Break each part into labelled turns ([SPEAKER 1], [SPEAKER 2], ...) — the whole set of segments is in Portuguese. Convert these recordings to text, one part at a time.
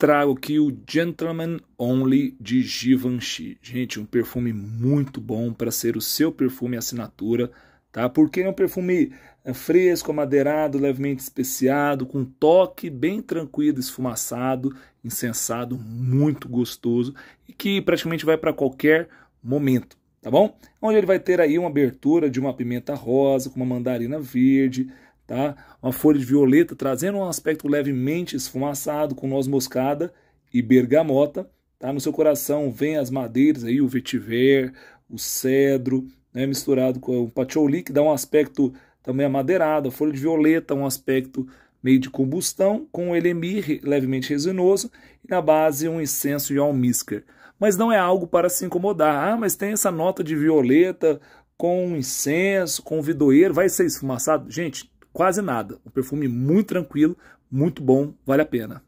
[SPEAKER 1] trago aqui o Gentleman Only de Givenchy. Gente, um perfume muito bom para ser o seu perfume assinatura, tá? Porque é um perfume é, fresco, amadeirado, levemente especiado, com toque bem tranquilo, esfumaçado, incensado, muito gostoso e que praticamente vai para qualquer momento, tá bom? Onde ele vai ter aí uma abertura de uma pimenta rosa com uma mandarina verde, tá? Uma folha de violeta trazendo um aspecto levemente esfumaçado com noz moscada e bergamota, tá? No seu coração vem as madeiras aí, o vetiver, o cedro, né, misturado com o patchouli, que dá um aspecto também amadeirado, a folha de violeta, um aspecto meio de combustão, com o elemir levemente resinoso, e na base um incenso e almíscar. Mas não é algo para se incomodar. Ah, mas tem essa nota de violeta com incenso, com vidoeiro, vai ser esfumaçado? Gente, quase nada. Um perfume muito tranquilo, muito bom, vale a pena.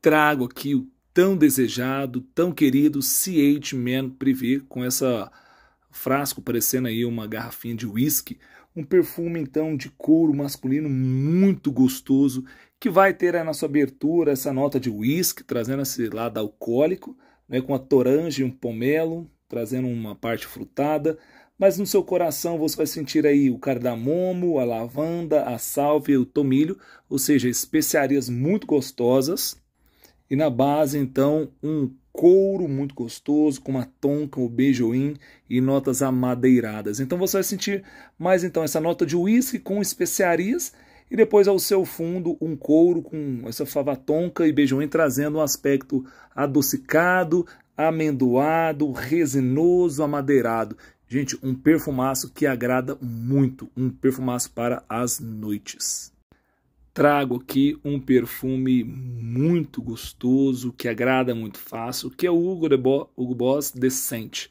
[SPEAKER 1] Trago aqui o tão desejado, tão querido c Man Privé com essa frasco parecendo aí uma garrafinha de whisky, um perfume então de couro masculino muito gostoso que vai ter aí na sua abertura essa nota de whisky, trazendo esse lado alcoólico, né, com a toranja e um pomelo, trazendo uma parte frutada, mas no seu coração você vai sentir aí o cardamomo, a lavanda, a sálvia, o tomilho, ou seja, especiarias muito gostosas. E na base, então, um couro muito gostoso, com uma tonka, o um beijoim e notas amadeiradas. Então você vai sentir mais então essa nota de uísque com especiarias e depois ao seu fundo um couro com essa fava tonka e beijoim trazendo um aspecto adocicado, amendoado, resinoso, amadeirado. Gente, um perfumaço que agrada muito, um perfumaço para as noites. Trago aqui um perfume muito gostoso, que agrada muito fácil, que é o Hugo, de Bo Hugo Boss Decente.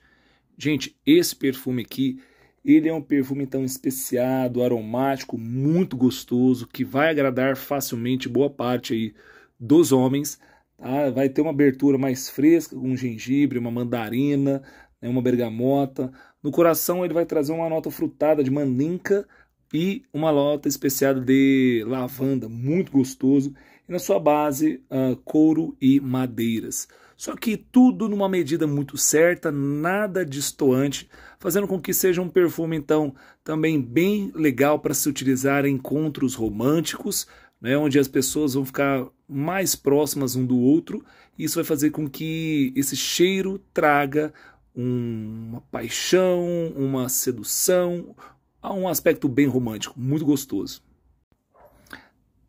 [SPEAKER 1] Gente, esse perfume aqui, ele é um perfume então especiado, aromático, muito gostoso, que vai agradar facilmente boa parte aí dos homens. Tá? Vai ter uma abertura mais fresca, com gengibre, uma mandarina, né, uma bergamota. No coração ele vai trazer uma nota frutada de maninca e uma nota especial de lavanda, muito gostoso. E na sua base, uh, couro e madeiras. Só que tudo numa medida muito certa, nada destoante, fazendo com que seja um perfume, então, também bem legal para se utilizar em encontros românticos, né, onde as pessoas vão ficar mais próximas um do outro. E isso vai fazer com que esse cheiro traga um, uma paixão, uma sedução, há um aspecto bem romântico, muito gostoso.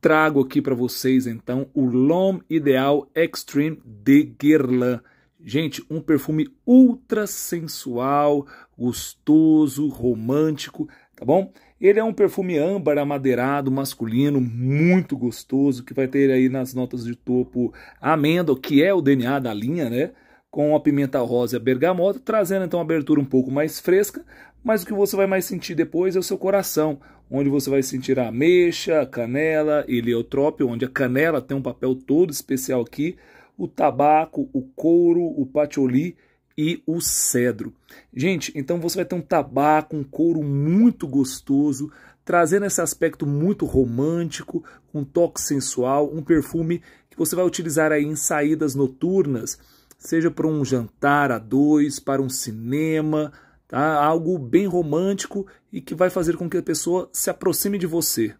[SPEAKER 1] Trago aqui para vocês então o Long Ideal Extreme de Guerlain. Gente, um perfume ultra sensual, gostoso, romântico, tá bom? Ele é um perfume âmbar amadeirado, masculino, muito gostoso, que vai ter aí nas notas de topo amêndoa, que é o DNA da linha, né? com a pimenta rosa e a bergamota, trazendo então uma abertura um pouco mais fresca, mas o que você vai mais sentir depois é o seu coração, onde você vai sentir a ameixa, a canela, heliotrópio, onde a canela tem um papel todo especial aqui, o tabaco, o couro, o patchouli e o cedro. Gente, então você vai ter um tabaco, um couro muito gostoso, trazendo esse aspecto muito romântico, um toque sensual, um perfume que você vai utilizar aí em saídas noturnas, seja para um jantar a dois, para um cinema, tá? algo bem romântico e que vai fazer com que a pessoa se aproxime de você.